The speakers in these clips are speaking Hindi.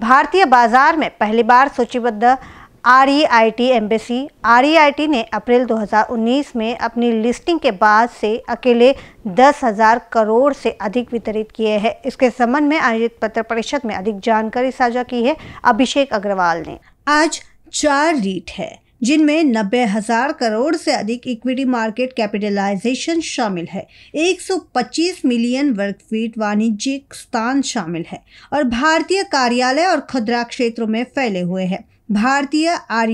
भारतीय बाजार में पहली बार सूचीबद्ध R E I T Embassy R E I T ने अप्रैल 2019 में अपनी लिस्टिंग के बाद से अकेले दस हज़ार करोड़ से अधिक वितरित किए हैं इसके संबंध में आयोजित पत्र परिषद में अधिक जानकारी साझा की है अभिषेक अग्रवाल ने आज चार रीट है जिनमें नब्बे हजार करोड़ से अधिक इक्विटी मार्केट कैपिटलाइजेशन शामिल है 125 मिलियन वर्ग फीट वाणिज्यिक स्थान शामिल है और भारतीय कार्यालय और खुदरा क्षेत्रों में फैले हुए हैं भारतीय आर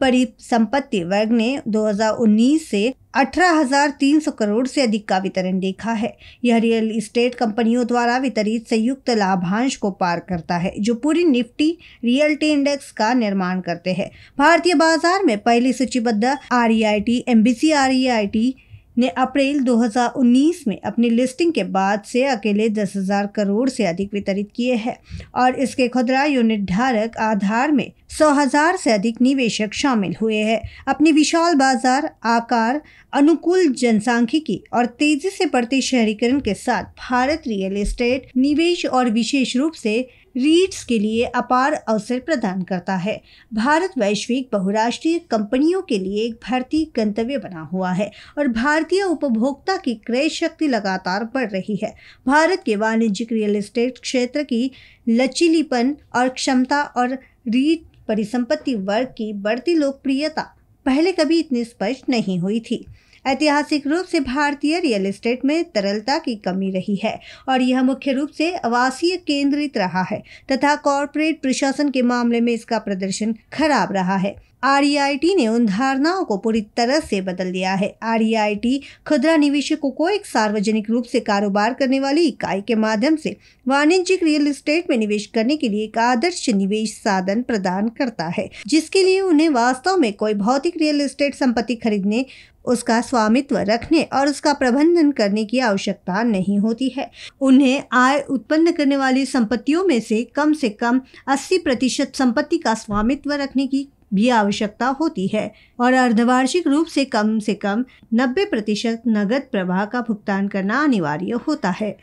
परिसंपत्ति वर्ग ने 2019 से 18,300 करोड़ से अधिक का वितरण देखा है यह रियल इस्टेट कंपनियों द्वारा वितरित संयुक्त लाभांश को पार करता है जो पूरी निफ्टी रियल्टी इंडेक्स का निर्माण करते हैं भारतीय बाजार में पहली सूचीबद्ध R E I T M B C R E I T ने अप्रैल 2019 में अपनी लिस्टिंग के बाद से अकेले दस हजार करोड़ से अधिक वितरित किए हैं और इसके खुदरा यूनिट धारक आधार में सौ हज़ार से अधिक निवेशक शामिल हुए हैं अपने विशाल बाजार आकार अनुकूल जनसांख्यिकी और तेजी से बढ़ते शहरीकरण के साथ भारत रियल एस्टेट निवेश और विशेष रूप से रीट्स के लिए अपार अवसर प्रदान करता है भारत वैश्विक बहुराष्ट्रीय कंपनियों के लिए एक भारतीय गंतव्य बना हुआ है और भारतीय उपभोक्ता की क्रय शक्ति लगातार बढ़ रही है भारत के वाणिज्यिक रियल एस्टेट क्षेत्र की लचीलीपन और क्षमता और रीट परिसंपत्ति वर्ग की बढ़ती लोकप्रियता पहले कभी इतनी स्पष्ट नहीं हुई थी ऐतिहासिक रूप से भारतीय रियल एस्टेट में तरलता की कमी रही है और यह मुख्य रूप से आवासीय केंद्रित रहा है तथा कॉरपोरेट प्रशासन के मामले में इसका प्रदर्शन खराब रहा है आर e ने उन धारणाओं को पूरी तरह से बदल दिया है आर e खुदरा निवेशकों को एक सार्वजनिक रूप से कारोबार करने वाली इकाई के माध्यम से वाणिज्यिक रियल एस्टेट में निवेश करने के लिए एक आदर्श निवेश साधन प्रदान करता है जिसके लिए उन्हें वास्तव में कोई भौतिक रियल एस्टेट संपत्ति खरीदने उसका स्वामित्व रखने और उसका प्रबंधन करने की आवश्यकता नहीं होती है उन्हें आय उत्पन्न करने वाली संपत्तियों में से कम से कम 80 प्रतिशत संपत्ति का स्वामित्व रखने की भी आवश्यकता होती है और अर्धवार्षिक रूप से कम से कम 90 प्रतिशत नगद प्रवाह का भुगतान करना अनिवार्य होता है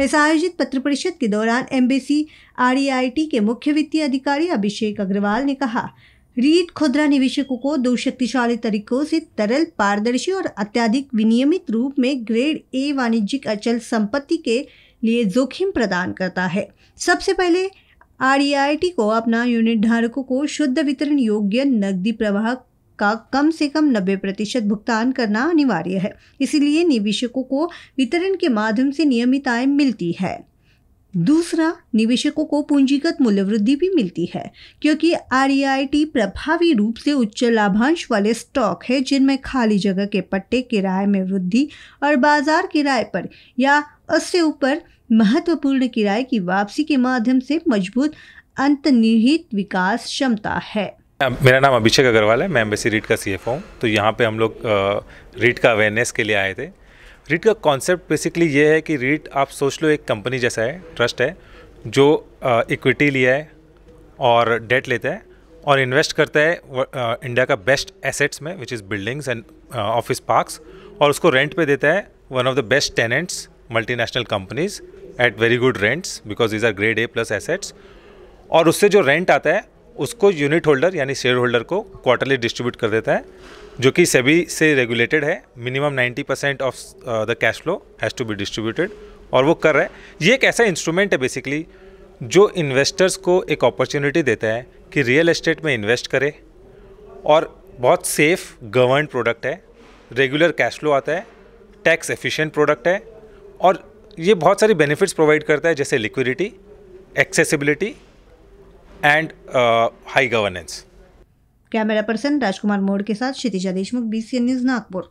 इस आयोजित पत्र परिषद के दौरान एमबीसी बी के मुख्य वित्तीय अधिकारी अभिषेक अग्रवाल ने कहा रीट खुदरा निवेशकों को दो शक्तिशाली तरीकों से तरल पारदर्शी और अत्याधिक विनियमित रूप में ग्रेड ए वाणिज्यिक अचल संपत्ति के लिए जोखिम प्रदान करता है सबसे पहले आर e को अपना यूनिट धारकों को शुद्ध वितरण योग्य नकदी प्रवाह का कम से कम 90 प्रतिशत भुगतान करना अनिवार्य है इसीलिए निवेशकों को वितरण के माध्यम से नियमित आय मिलती है दूसरा निवेशकों को पूंजीगत मूल्य वृद्धि भी मिलती है क्योंकि आर e प्रभावी रूप से उच्च लाभांश वाले स्टॉक है जिनमें खाली जगह के पट्टे किराए में वृद्धि और बाजार किराए पर या उससे ऊपर महत्वपूर्ण किराए की वापसी के माध्यम से मजबूत अंतर्निहित विकास क्षमता है मेरा नाम अभिषेक अग्रवाल है मैं एम्बेसी रीट का सी हूँ तो यहाँ पे हम लोग रीट का अवेयरनेस के लिए आए थे रीट का कॉन्सेप्ट बेसिकली ये है कि रीट आप सोच लो एक कंपनी जैसा है ट्रस्ट है जो इक्विटी लिया है और डेट लेता है और इन्वेस्ट करता है इंडिया का बेस्ट एसेट्स में which is buildings and office parks और उसको रेंट पे देता है one of the best tenants multinational companies at very good rents because these are grade A plus assets और उससे जो रेंट आता है उसको यूनिट होल्डर यानी शेयर होल्डर को क्वार्टरली डिस्ट्रीब्यूट कर देता है जो कि सभी से रेगुलेटेड है minimum 90 percent of the cash flow has to be distributed और वो कर रहा है ये एक ऐसा इंस्ट्रूमेंट है बेसिकली जो इन्वेस्टर्स को एक अपॉर्चुनिटी देता है कि रियल एस्टेट में इन्वेस्ट करे और बहुत सेफ गवर्न प्रोडक्ट है रेगुलर कैश फ्लो आता है टैक्स एफिशिएंट प्रोडक्ट है और ये बहुत सारी बेनिफिट्स प्रोवाइड करता है जैसे liquidity accessibility and high governance camera person Rajkumar Mode के साथ Kshitija Deshmukh B C N news Nagpur